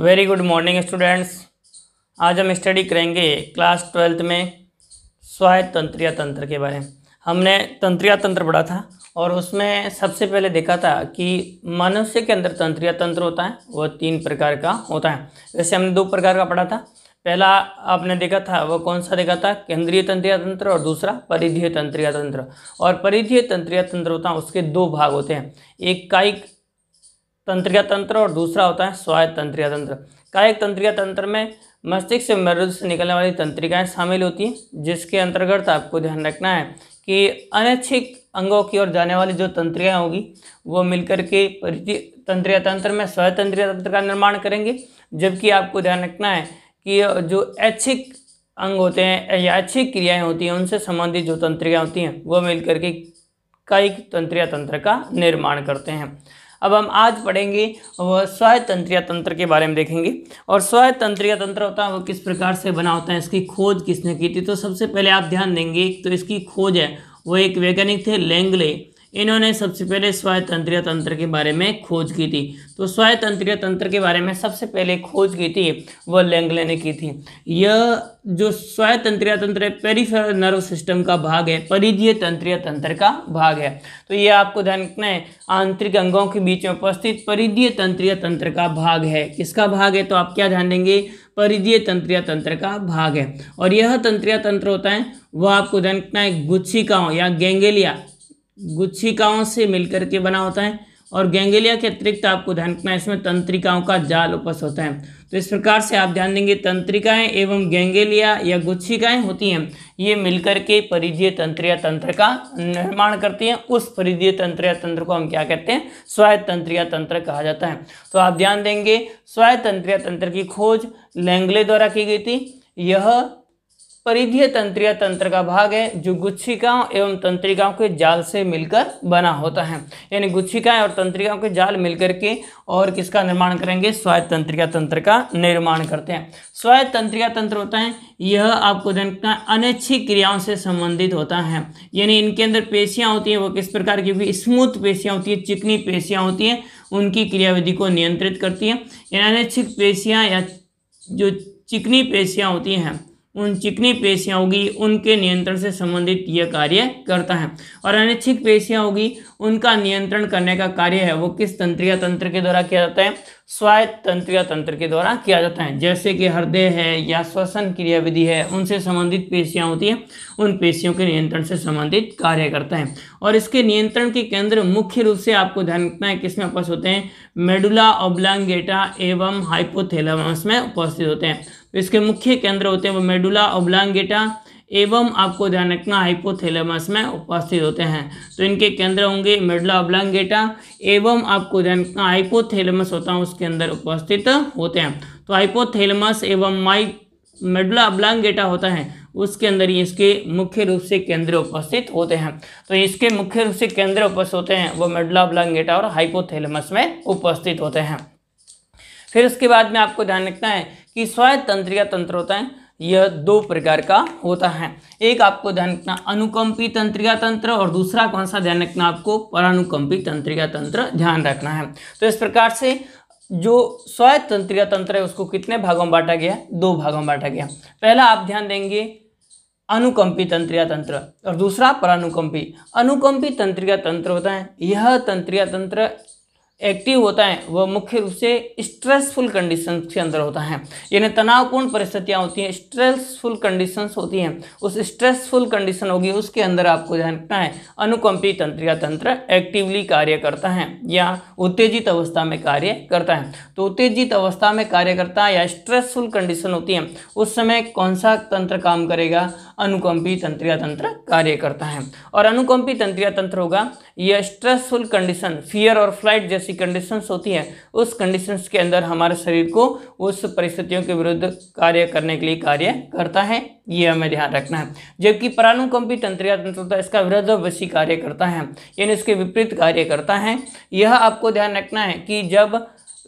very good morning students आज हम study करेंगे क्लास ट्वेल्थ में स्वायत्त तंत्रिया तंत्र के बारे में हमने तंत्रिया तंत्र पढ़ा था और उसमें सबसे पहले देखा था कि मनुष्य के अंदर तंत्रिया तंत्र होता है वो तीन प्रकार का होता है जैसे हमने दो प्रकार का पढ़ा था पहला आपने देखा था वो कौन सा देखा था केंद्रीय तंत्रिया तंत्र और दूसरा परिधीय तंत्रिया तंत्र और परिधीय तंत्रिया तंत्र होता है उसके दो भाग होते हैं एक कायिक तंत्रिका तंत्र और दूसरा होता है स्वायत्त तंत्रिका तंत्र कायिक तंत्रिका तंत्र में मस्तिष्क से मृद से निकलने वाली तंत्रिकाएं शामिल होती हैं जिसके अंतर्गत आपको ध्यान रखना है कि अनैच्छिक अंगों की ओर जाने वाली जो तंत्रियाँ होगी वो मिलकर के तंत्रिया तंत्र में स्वायत्त तंत्रिया तंत्र का निर्माण करेंगे जबकि आपको ध्यान रखना है कि जो ऐच्छिक अंग होते हैं या ऐच्छिक क्रियाएँ होती हैं उनसे संबंधित जो तंत्रियाँ होती हैं वो मिलकर के कायिक तंत्रिया तंत्र का निर्माण करते हैं अब हम आज पढ़ेंगे वह स्वतंत्रिया तंत्र के बारे में देखेंगे और स्वतंत्रिया तंत्र होता है वो किस प्रकार से बना होता है इसकी खोज किसने की थी तो सबसे पहले आप ध्यान देंगे तो इसकी खोज है वो एक वैज्ञानिक थे लेंगले इन्होंने सबसे पहले स्वतंत्रिया तंत्र के बारे में खोज की थी तो स्वायतंत्रीय तंत्र के बारे में सबसे पहले खोज की थी वह लेंगले ने की थी यह जो स्वायतंत्रीय तंत्र पेरीफेर नर्व सिस्टम का भाग है परिधीय तंत्रीय तंत्र का भाग है तो ये आपको ध्यान रखना है आंतरिक अंगों के बीच में उपस्थित परिधीय तंत्रीय तंत्र का भाग है किसका भाग है तो आप क्या ध्यान देंगे परिधीय तंत्रीय तंत्र का भाग है और यह तंत्रीय तंत्र होता है वह आपको ध्यान रखना है गुच्छिकाओं या गेंगेलिया गुच्छिकाओं से मिलकर के बना होता है और गेंगेलिया के अतिरिक्त आपको ध्यान रखना है इसमें तंत्रिकाओं का जाल उपस होता है तो इस प्रकार से आप ध्यान देंगे तंत्रिकाएं एवं गेंगेलिया या गुच्छिकाएं होती हैं ये मिलकर के परिधीय तंत्र या तंत्र का निर्माण करती हैं उस परिधीय तंत्र या तंत्र को हम क्या कहते हैं स्वायत्त तंत्र या तंत्र कहा जाता है तो आप ध्यान देंगे स्वायत्त तंत्र या तंत्र की खोज लैंगले द्वारा की गई थी यह परिधीय तंत्रिया तंत्र का भाग है जो गुच्छिकाओं एवं तंत्रिकाओं के जाल से मिलकर बना होता है यानी गुच्छिकाएं और तंत्रिकाओं के जाल मिलकर के और किसका निर्माण करेंगे स्वायत्त तंत्रिका तंत्र का निर्माण करते हैं स्वायत्त तंत्रिका तंत्र होता है यह आपको देखना अनैच्छिक क्रियाओं से संबंधित होता है यानी इनके अंदर पेशियाँ होती हैं वो किस प्रकार क्योंकि स्मूथ पेशियाँ होती हैं चिकनी पेशियाँ होती हैं उनकी क्रियाविधि को नियंत्रित करती हैं यानी अनैच्छिक पेशियाँ या जो चिकनी पेशियाँ होती हैं उन चिकनी पेशियाँ होगी उनके नियंत्रण से संबंधित यह कार्य करता है और अनिच्छिक पेशियाँ होगी उनका नियंत्रण करने का कार्य है वो किस तंत्रिका तंत्र के द्वारा किया जाता है स्वायत्त तंत्रिका तंत्र के द्वारा किया जाता है जैसे कि हृदय है या श्वसन क्रिया विधि है उनसे संबंधित पेशियाँ होती हैं उन पेशियों के नियंत्रण से संबंधित कार्य करता है और इसके नियंत्रण के केंद्र मुख्य रूप से आपको ध्यान रखना है किसमें उपस्थित होते हैं मेडुला ओब्लांगेटा एवं हाइपोथेलामस में उपस्थित होते हैं इसके मुख्य केंद्र होते हैं वो मेडुला ओब्लांगेटा एवं आपको ध्यान रखना हाइपोथैलेमस में उपस्थित होते हैं तो इनके केंद्र होंगे मेडुला ओब्लांगेटा एवं आपको ध्यान रखना हाइपोथैलेमस होता है उसके अंदर उपस्थित होते हैं तो हाइपोथैलेमस एवं माइ मेडुला अब्लांगेटा होता है उसके अंदर ही इसके मुख्य रूप से केंद्र उपस्थित होते हैं तो इसके मुख्य रूप से केंद्र उपस्थित होते हैं वो मेडुला ओब्लांगेटा और हाइपोथैलेमस में उपस्थित होते हैं फिर उसके बाद में आपको ध्यान रखना है कि स्वायत्त तंत्र होता है यह दो प्रकार का होता है एक आपको ध्यान रखना अनुकंपी तंत्रिका तंत्र और दूसरा कौन सा ध्यान रखना आपको परानुकंपी तंत्रिका तंत्र ध्यान रखना है तो इस प्रकार से जो स्वायत्त तंत्रिका तंत्र है उसको कितने भागों में बांटा गया दो भागों में बांटा गया पहला आप ध्यान देंगे अनुकंपी तंत्रिका तंत्र और दूसरा परानुकंपी अनुकंपी तंत्रिका तंत्र होता है यह तंत्रिया तंत्र एक्टिव होता है वह मुख्य रूप से स्ट्रेसफुल कंडीशन के अंदर होता है यानी तनावपूर्ण परिस्थितियाँ होती हैं स्ट्रेसफुल कंडीशंस होती हैं उस स्ट्रेसफुल कंडीशन होगी उसके अंदर आपको जानना है अनुकंपी तंत्रिका तंत्र एक्टिवली कार्य करता है या उत्तेजित अवस्था में कार्य करता है तो उत्तेजित अवस्था में कार्य करता है या स्ट्रेसफुल कंडीशन होती है उस समय कौन सा तंत्र काम करेगा अनुकंपी तंत्रिया तंत्र कार्य करता है और अनुकंपी तंत्रिया तंत्र होगा यह स्ट्रेसफुल कंडीशन फियर और फ्लाइट जैसी ऐसी कंडीशंस होती हैं उस कंडीशंस के अंदर हमारे शरीर को उस परिस्थितियों के विरुद्ध कार्य करने के लिए कार्य करता है ये हमें ध्यान रखना है जबकि परानुकंपी तंत्रिया तंत्र होता है इसका विरुद्ध वसी कार्य करता है यानी इसके विपरीत कार्य करता है यह आपको ध्यान रखना है कि जब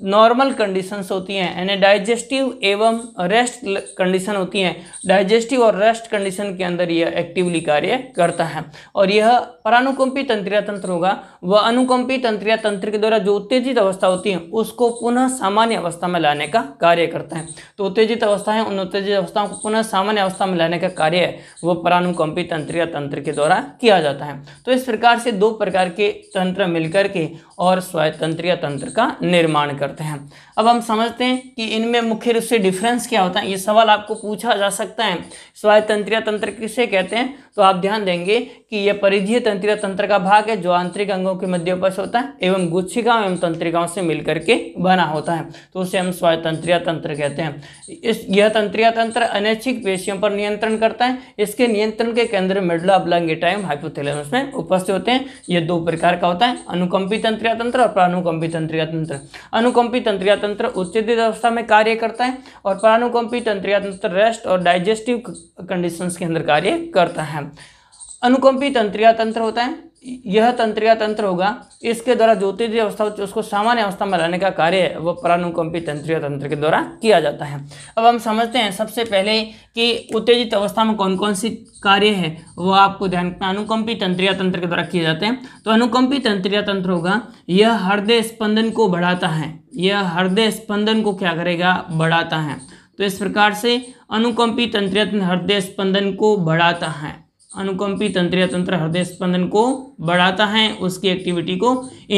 नॉर्मल कंडीशंस होती हैं यानी डाइजेस्टिव एवं रेस्ट कंडीशन होती हैं डाइजेस्टिव और रेस्ट कंडीशन के अंदर यह एक्टिवली कार्य करता है और यह परानुकंपी तंत्रिया तंत्र होगा वह अनुकंपी तंत्रिया तंत्र के द्वारा जो उत्तेजित अवस्था होती है उसको पुनः सामान्य अवस्था में लाने का कार्य करता है तो उत्तेजित अवस्था है उन उत्तेजित अवस्थाओं को पुनः सामान्य अवस्था में लाने का कार्य वह परानुकंपी तंत्रिया तंत्र के द्वारा किया जाता है तो इस प्रकार से दो प्रकार के तंत्र मिलकर के और स्वतंत्रीय तंत्र का निर्माण करते हैं अब हम समझते हैं कि इनमें मुख्य रूप से डिफरेंस क्या होता है ये सवाल आपको पूछा जा सकता है स्वतंत्रीय तंत्र किसे कहते हैं तो आप ध्यान देंगे कि यह परिधीय तंत्रीय तंत्र का भाग है जो आंतरिक अंगों के मध्य उपस्थित होता है एवं गुच्छिकाओं एवं तंत्रिकाओं से मिलकर के बना होता है तो उसे हम स्वतंत्रीय तंत्र कहते हैं इस यह तंत्रीय तंत्र अनैच्छिक पेशियों पर नियंत्रण करता है इसके नियंत्रण के केंद्र मिडला टाइम हाइपोथेलमस में उपस्थित होते हैं यह दो प्रकार का होता है अनुकंपी तंत्र तंत्रिया तंत्र और प्राणुकंपी तंत्रिया तंत्र अनुकंपी तंत्रिया तंत्र उत्तेजित अवस्था में कार्य करता है और प्राणुकंपी तंत्रिया तंत्र रेस्ट और डाइजेस्टिव कंडीशंस के अंदर कार्य करता है अनुकंपी तंत्रिया तंत्र होता है यह तंत्रिका तंत्र होगा इसके द्वारा ज्योतिर्दीय अवस्था उसको सामान्य अवस्था में लाने का कार्य वो परानुकंपी तंत्रिका तंत्र के द्वारा किया जाता है अब हम समझते हैं सबसे पहले कि उत्तेजित अवस्था में कौन कौन सी कार्य है वो आपको ध्यान अनुकंपी तंत्रिया तंत्र के द्वारा किए जाते हैं तो अनुकंपी तंत्रिया तंत्र होगा यह हृदय स्पंदन को बढ़ाता है यह हृदय स्पंदन को क्या करेगा बढ़ाता है तो इस प्रकार से अनुकंपी तंत्र हृदय स्पंदन को बढ़ाता है अनुकंपी तंत्रिया तंत्र हृदय स्पंदन को बढ़ाता है उसकी एक्टिविटी को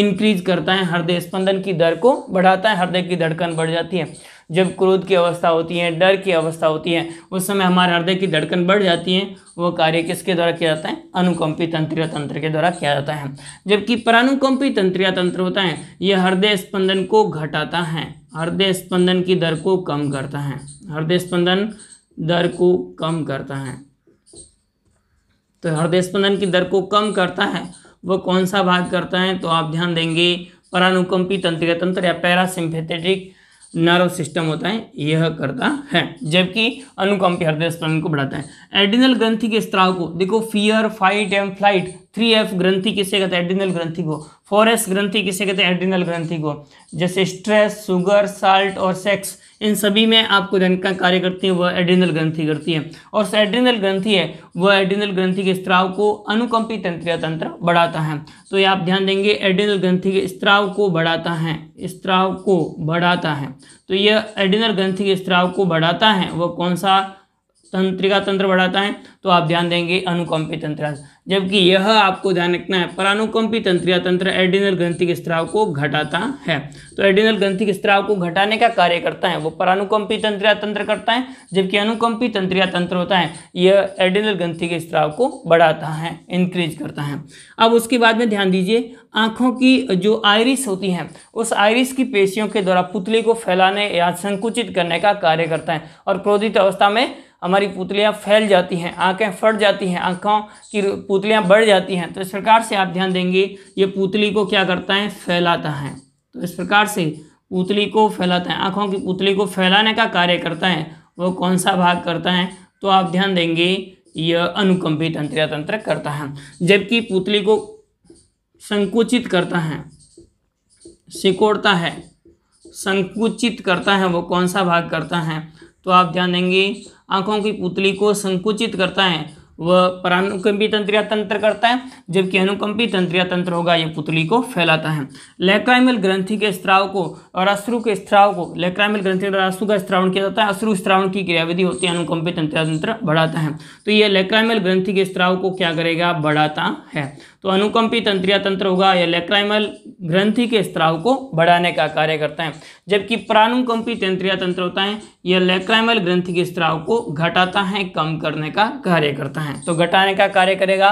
इंक्रीज करता है हृदय स्पंदन की दर को बढ़ाता है हृदय की धड़कन बढ़ जाती है जब क्रोध की अवस्था होती है डर की अवस्था होती है उस समय हमारे हृदय की धड़कन बढ़ जाती है वो कार्य किसके द्वारा किया जाता है अनुकंपी तंत्रिया तंत्र के द्वारा किया जाता है जबकि परानुकंपी तंत्रिया तंत्र होता है यह हृदय स्पंदन को घटाता है हृदय स्पंदन की दर को कम करता है हृदय स्पंदन दर को कम करता है तो हृदय स्पंदन की दर को कम करता है वह कौन सा भाग करता है तो आप ध्यान देंगे परानुकंपी तंत्रिका तंत्र या पैरासिम्पेथेटिक नर्व सिस्टम होता है यह करता है जबकि अनुकंपी हृदय स्पंदन को बढ़ाता है एडिनल ग्रंथि के स्त्राव को देखो fear fight and flight three F ग्रंथि किसे कहते हैं एडिनल ग्रंथि को फोर एस ग्रंथि किसे कहते हैं एडिनल ग्रंथि को जैसे स्ट्रेस शुगर साल्ट और सेक्स इन सभी में आपको रनका कार्य करती है वह एड्रिनल ग्रंथि करती है और एड्रिनल ग्रंथि है वह एड्रिनल ग्रंथि के स्त्राव को अनुकंपी तंत्रिया तंत्र बढ़ाता है तो ये आप ध्यान देंगे एड्रिनल ग्रंथि के स्त्राव को बढ़ाता है स्त्राव को बढ़ाता है तो यह एड्रिनल ग्रंथि के स्त्राव को बढ़ाता है वह कौन सा तंत्रिका तंत्र बढ़ाता है तो आप ध्यान देंगे अनुकंपी तंत्र जबकि यह आपको ध्यान रखना है परानुकंपी तंत्रिका तंत्र एडिनल के स्त्राव को घटाता है तो एडिनल के स्त्राव को घटाने का कार्य करता है वो परानुकंपी तंत्रिया तंत्र करता है जबकि अनुकंपी तंत्रिया तंत्र होता है यह एडिनल ग्रंथि के स्त्राव को बढ़ाता है इंक्रीज करता है अब उसके बाद में ध्यान दीजिए आँखों की जो आयरिस होती है उस आयरिस की पेशियों के द्वारा पुतली को फैलाने या संकुचित करने का कार्य करता है और क्रोधित अवस्था में हमारी पुतलियाँ फैल जाती हैं आंखें फट जाती हैं आँखों की पुतलियाँ बढ़ जाती हैं तो इस प्रकार से आप ध्यान देंगे ये पुतली को क्या करता है फैलाता है तो इस प्रकार से पुतली को फैलाता है आँखों की पुतली को फैलाने का कार्य करता है वो कौन सा भाग करता है तो आप ध्यान देंगे यह अनुकंपी तंत्रिया तंत्र करता है जबकि पुतली को संकुचित करता है सिकोड़ता है संकुचित करता है वो कौन सा भाग करता है तो आप ध्यान देंगे आंखों की पुतली को संकुचित करता है वह परानुकंपी तंत्र या तंत्र करता है जबकि अनुकंपी तंत्र या तंत्र होगा यह पुतली को फैलाता है लेक्राइमल ग्रंथि के स्त्राव को और अश्रु के स्त्राव को लेक्राइमल ग्रंथि द्वारा अश्रु का स्त्रावण किया जाता है अश्रु स्त्रावण की क्रियाविधि होती है अनुकंपी तंत्र तंत्र बढ़ाता है तो यह लेक्राइमल ग्रंथि के स्त्राव को क्या करेगा बढ़ाता है तो अनुकंपी तंत्र या तंत्र होगा यह लेक्राइमल ग्रंथि के स्त्राव को बढ़ाने का कार्य करता है जबकि प्राणुकंपी तंत्र या तंत्र होता है यह लेक्राइमल ग्रंथि के स्त्राव को घटाता है कम करने का कार्य करता है है तो घटाने का कार्य करेगा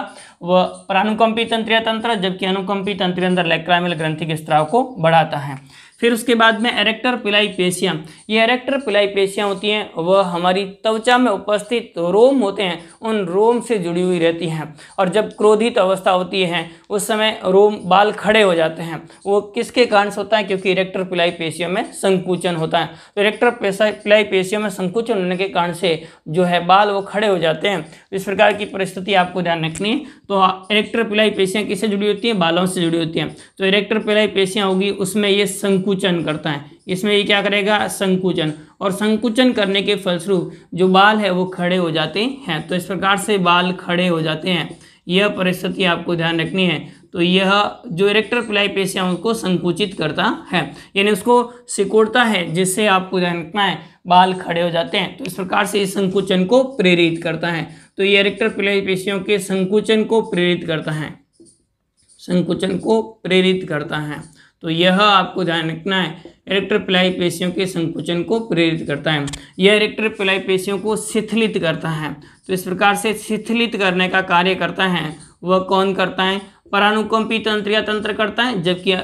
वह परानुकंपी तंत्रीय तंत्र जबकि अनुकंपी तंत्र अंदर लैक्रामिल ग्रंथि के स्त्राव को बढ़ाता है फिर उसके बाद में एरेक्टर पिलाई पेशियाँ ये एरेक्टर पिलाई पेशियाँ होती हैं वह हमारी त्वचा में उपस्थित रोम होते हैं उन रोम से जुड़ी हुई रहती हैं और जब क्रोधित अवस्था होती है उस समय रोम बाल खड़े हो जाते हैं वो किसके कारण से होता है क्योंकि इरेक्टर पिलाई पेशियों में संकुचन होता है तो इरेक्टर पिलाई पेशियों में संकुचन होने के कारण से जो है बाल वो खड़े हो जाते हैं इस प्रकार की परिस्थिति आपको ध्यान रखनी है तो इरेक्टर पिलाई पेशियाँ किससे जुड़ी होती हैं बालों से जुड़ी होती हैं तो इरेक्टर पिलाई पेशियाँ होगी उसमें ये संकुच संकुचन करता है इसमें ये क्या करेगा संकुचन और संकुचन करने के फलस्वरूप जो बाल है वो खड़े हो जाते हैं तो इस प्रकार से बाल खड़े हो जाते हैं यह परिस्थिति आपको ध्यान रखनी है तो यह जो इरेक्टर पिलाई पेशियाँ उसको संकुचित करता है यानी उसको सिकोड़ता है जिससे आपको ध्यान रखना है बाल खड़े हो जाते हैं तो इस प्रकार से इस संकुचन को प्रेरित करता है तो ये इरेक्टर प्लाई पेशियों के संकुचन को प्रेरित करता है संकुचन को प्रेरित करता है तो यह आपको ध्यान रखना है इरेक्टर पिलाई पेशियों के संकुचन को प्रेरित करता है यह इरेक्टर पिलाई पेशियों को शिथिलित करता है तो इस प्रकार से शिथिलित करने का कार्य करता है वह कौन करता है परानुकंपी तंत्र या तंत्र करता है जबकि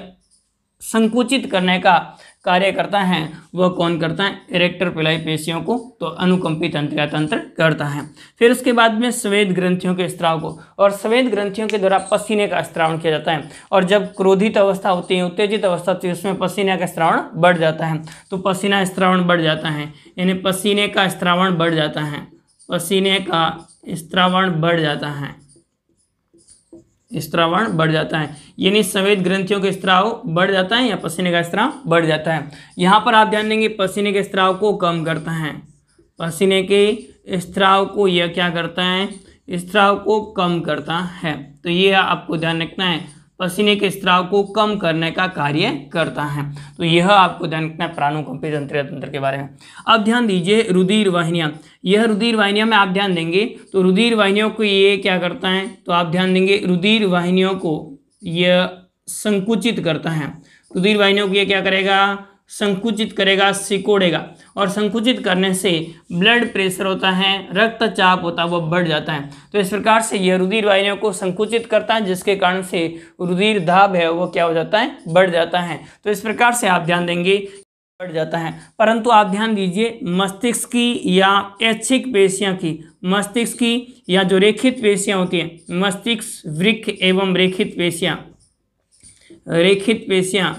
संकुचित करने का कार्य करता है वह कौन करता है इरेक्टर पिलाई पेशियों को तो अनुकंपी तंत्रिका तंत्र करता है फिर उसके बाद में स्वेद ग्रंथियों के स्त्राव को और स्वेद ग्रंथियों के द्वारा पसीने का स्त्रावण किया जाता है और जब क्रोधित अवस्था होती है उत्तेजित अवस्था होती है उसमें पसीने का स्त्रावण बढ़ जाता है तो पसीना स्त्रावण बढ़ जाता है यानी पसीने का स्त्रावण बढ़ जाता है पसीने का स्त्रावण बढ़ जाता है स्त्रावण बढ़ जाता है यानी संवेद ग्रंथियों के स्त्राव बढ़ जाता है या पसीने का स्त्राव बढ़ जाता है यहाँ पर आप ध्यान देंगे पसीने के स्त्राव को कम करता है पसीने के स्त्राव को यह क्या करता है स्त्राव को कम करता है तो ये आपको ध्यान रखना है पसीने के स्त्राव को कम करने का कार्य करता है तो यह आपको ध्यान रखना है प्राणुकंपी तंत्र तंत्र के बारे में अब ध्यान दीजिए रुधिर वाहिनियाँ यह रुधिर वाहिनियों में आप ध्यान देंगे तो रुधिर वाहिनियों को ये क्या करता है तो आप ध्यान देंगे रुधिर वाहिनियों को यह संकुचित करता है रुधिर वाहिनियों को यह क्या करेगा संकुचित करेगा सिकोड़ेगा और संकुचित करने से ब्लड प्रेशर होता है रक्तचाप होता है वह बढ़ जाता है तो इस प्रकार से यह रुधिर वाहिनियों को संकुचित करता है जिसके कारण से रुधिर धाब है वह क्या हो जाता है बढ़ जाता है तो इस प्रकार से आप ध्यान देंगे बढ़ जाता है परंतु आप ध्यान दीजिए मस्तिष्क की या ऐच्छिक पेशियाँ की मस्तिष्क की या जो रेखित पेशियाँ होती हैं मस्तिष्क वृक्ष एवं रेखित पेशियाँ रेखित पेशियाँ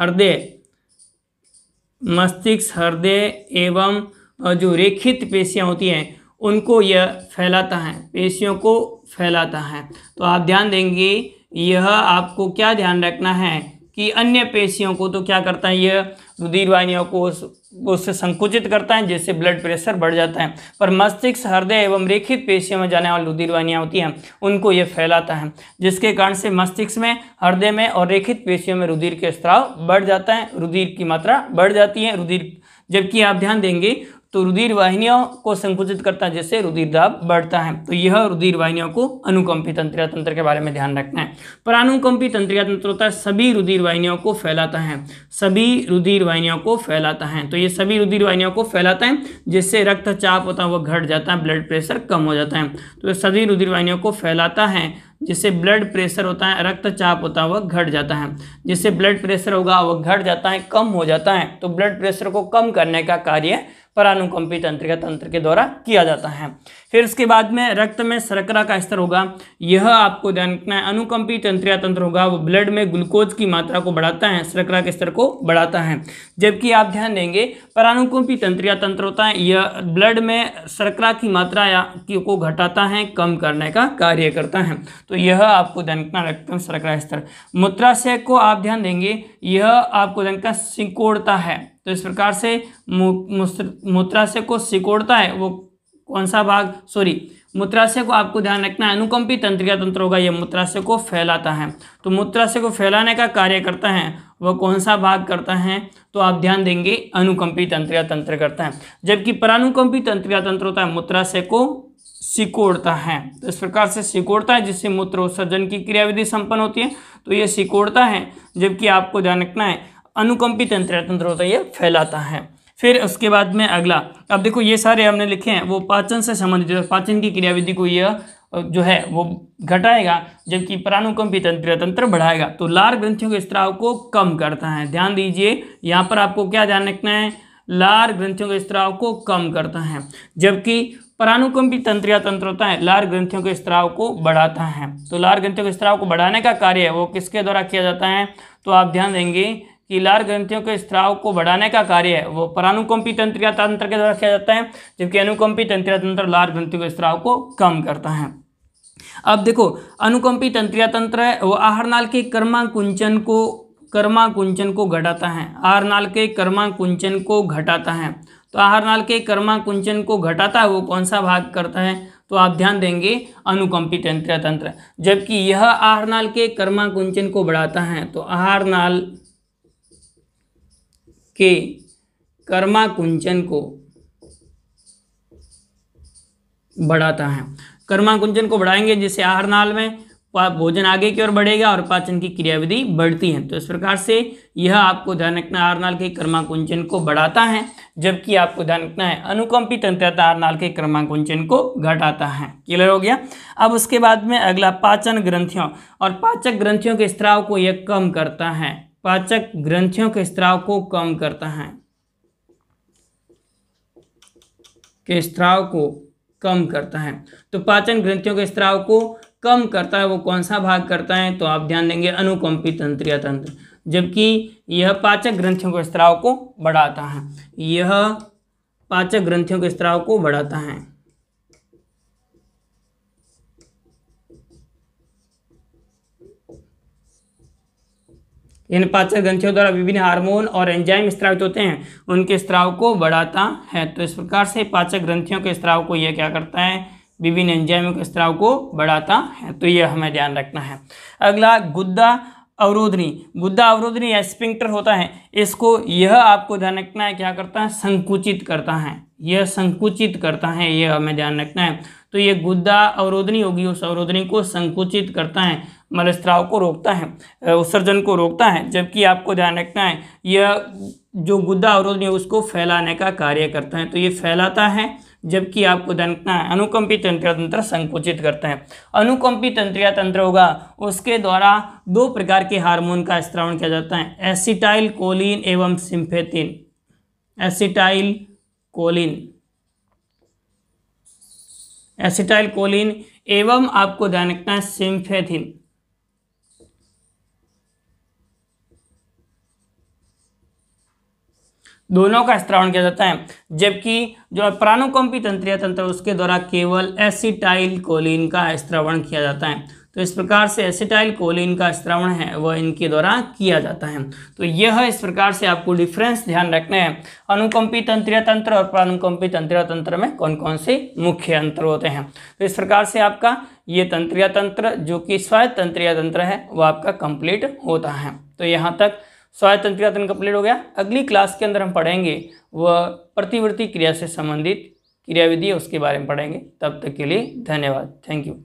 हृदय मस्तिष्क हृदय एवं जो रेखित पेशियाँ होती हैं उनको यह फैलाता है पेशियों को फैलाता है तो आप ध्यान देंगे यह आपको क्या ध्यान रखना है कि अन्य पेशियों को तो क्या करता है ये रुधिर वाहिनियों को उससे संकुचित करता है जिससे ब्लड प्रेशर बढ़ जाता है पर मस्तिष्क हृदय एवं रेखित पेशियों में जाने वाली रुधिर वाहिनियाँ होती हैं उनको ये फैलाता है जिसके कारण से मस्तिष्क में हृदय में और रेखित पेशियों में रुधिर के स्त्राव बढ़ जाता है रुधिर की मात्रा बढ़ जाती है रुधिर जबकि आप ध्यान देंगे तो रुधिर वाहिनियों को संकुचित करता है जिससे रुधिर दाब बढ़ता है तो यह रुधिर वाहिनियों को अनुकंपी तंत्रिया तंत्र के बारे में ध्यान रखना है पर अनुकंपी तंत्रिया तंत्र होता है सभी रुधिर वाहिनियों को फैलाता है सभी रुधिर वाहिनियों को फैलाता है तो ये सभी रुधिर वाहिनियों को फैलाता है जिससे रक्तचाप होता है वह घट जाता है ब्लड प्रेशर कम हो जाता है तो सभी रुधिर वाहिनियों को फैलाता है जिससे ब्लड प्रेशर होता है रक्तचाप होता है वह घट जाता है जिससे ब्लड प्रेशर होगा वह घट जाता है कम हो जाता है तो ब्लड प्रेशर को कम करने का कार्य परानुकंपी तंत्रिका तंत्र के द्वारा किया जाता है फिर इसके बाद में रक्त में सरकरा का स्तर होगा यह आपको ध्यान रखना है अनुकंपी तंत्रिका तंत्र होगा वो ब्लड में ग्लूकोज की मात्रा को बढ़ाता है सरकरा के स्तर को बढ़ाता है जबकि आप ध्यान देंगे परानुकंपी तंत्रिया तंत्र होता है यह ब्लड में सरकरा की मात्रा या को घटाता है कम करने का कार्य करता है तो यह आपको ध्यान रखना रक्त में सरकरा स्तर मूत्राशय को आप ध्यान देंगे यह आपको ध्यान रखना सिकोड़ता है तो इस प्रकार से मूत्राशय को सिकोड़ता है वो कौन सा भाग सॉरी मूत्राशय को आपको ध्यान रखना है अनुकंपी तंत्रिका तंत्र होगा यह मूत्राशय को फैलाता है तो मूत्राशय को फैलाने का कार्य करता है वह कौन सा भाग करता है तो आप ध्यान देंगे अनुकंपी तंत्रिका तंत्र करता है जबकि परानुकंपी तंत्रिका तंत्र होता है मूत्राशय को सिकोड़ता है तो इस प्रकार से सिकोड़ता है जिससे मूत्र उत्सर्जन की क्रियाविधि संपन्न होती है तो ये सिकोड़ता है जबकि आपको ध्यान रखना है अनुकंपी तंत्र होता है ये फैलाता है फिर उसके बाद में अगला अब देखो ये सारे हमने लिखे हैं वो पाचन से संबंधित पाचन की क्रियाविधि को यह जो है वो घटाएगा जबकि परानुकंपी तंत्र तंत्र बढ़ाएगा तो लार ग्रंथियों के स्त्राव को कम करता है ध्यान दीजिए यहाँ पर आपको क्या ध्यान रखना है लार ग्रंथियों के स्त्राव को कम करता है जबकि परानुकंपी तंत्रिया तंत्र होता है लार ग्रंथियों के स्त्राव को बढ़ाता है तो लार ग्रंथियों के स्त्राव को बढ़ाने का कार्य वो किसके द्वारा किया जाता है तो आप ध्यान देंगे लार ग्रंथियों के स्त्राव को बढ़ाने का कार्य है वो परानुकंपी तंत्रिका तंत्र के द्वारा किया जाता है जबकि अनुकंपी तंत्रिका तंत्र लार ग्रंथियों के स्त्राव को कम करता है अब देखो अनुकंपी तंत्रिया तंत्र है वो आहरनाल के कर्माकुंचन को कर्माकुंचन को घटाता है आहरनाल के कर्माकुंचन को घटाता है तो आहरनाल के कर्माकुंचन को घटाता है वो कौन सा भाग करता है तो आप ध्यान देंगे अनुकंपी तंत्रिया तंत्र जबकि यह आहरनाल के कर्माकुंचन को बढ़ाता है तो आहरनाल के कर्माकुंचन को बढ़ाता है कर्माकुंचन को बढ़ाएंगे जिससे आहार नाल में भोजन आगे की ओर बढ़ेगा और पाचन की क्रियाविधि बढ़ती है तो इस प्रकार से यह आपको ध्यान रखना आहार नाल के कर्माकुंचन को बढ़ाता है जबकि आपको ध्यान रखना है अनुकंपित तंत्र आहार नाल के कुंचन को घटाता है क्लियर हो गया अब उसके बाद में अगला पाचन ग्रंथियों और पाचक ग्रंथियों के स्त्राव को यह कम करता है पाचक ग्रंथियों के स्त्राव को कम करता है के स्त्राव को कम करता है तो पाचन ग्रंथियों के स्त्राव को कम करता है वो कौन सा भाग करता है तो आप ध्यान देंगे अनुकंपी तंत्रिया तंत्र जबकि यह पाचक ग्रंथियों के स्त्राव को बढ़ाता है यह पाचक ग्रंथियों के स्त्राव को बढ़ाता है इन पाचक ग्रंथियों द्वारा विभिन्न हार्मोन और एंजाइम स्त्रावित होते हैं उनके स्त्राव को बढ़ाता है तो इस प्रकार से पाचक ग्रंथियों के स्त्राव को यह क्या करता है विभिन्न एंजाइमों के स्त्राव को बढ़ाता है तो यह हमें ध्यान रखना है अगला गुद्दा अवरोधनी गुद्दा अवरोधनी या स्पिंक्टर होता है इसको यह आपको ध्यान रखना है क्या करता है संकुचित करता है यह संकुचित करता है यह हमें ध्यान रखना है तो यह गुद्दा अवरोधनी होगी उस अवरोधनी को संकुचित करता है मलस्त्राव को रोकता है उत्सर्जन को रोकता है जबकि आपको ध्यान रखना है यह जो गुद्दा अवरोध है उसको फैलाने का कार्य करता है तो ये फैलाता है जबकि आपको ध्यान रखना है अनुकंपी तंत्रिया तंत्र संकुचित करते हैं अनुकंपी तंत्रिया तंत्र होगा उसके द्वारा दो प्रकार के हार्मोन का स्त्रावण किया जाता है एसिटाइल कोलिन एवं सिंफेथिन एसिटाइल कोलिन एसिटाइल कोलिन एवं आपको ध्यान रखना है सिंफेथिन दोनों का स्त्रावण किया जाता है जबकि जो प्राणुकंपी तंत्रिय तंत्र उसके द्वारा केवल एसिटाइल कोलिन का स्त्रावण किया जाता है तो इस प्रकार से एसिटाइल कोलिन का स्त्रावण है वह इनके द्वारा किया जाता है तो यह इस प्रकार से आपको डिफरेंस ध्यान रखना है अनुकंपी तंत्रिय तंत्र और प्रानुकंपी तंत्रिय तंत्र में कौन कौन से मुख्य अंतर होते हैं तो इस प्रकार से आपका ये तंत्रिय तंत्र जो कि स्वायत्त तंत्रिय तंत्र है वह आपका कंप्लीट होता है तो यहाँ तक स्वायत्त तंत्रिका तंत्र कंप्लीट हो गया अगली क्लास के अंदर हम पढ़ेंगे वह प्रतिवृत्ति क्रिया से संबंधित क्रियाविधि उसके बारे में पढ़ेंगे तब तक के लिए धन्यवाद थैंक यू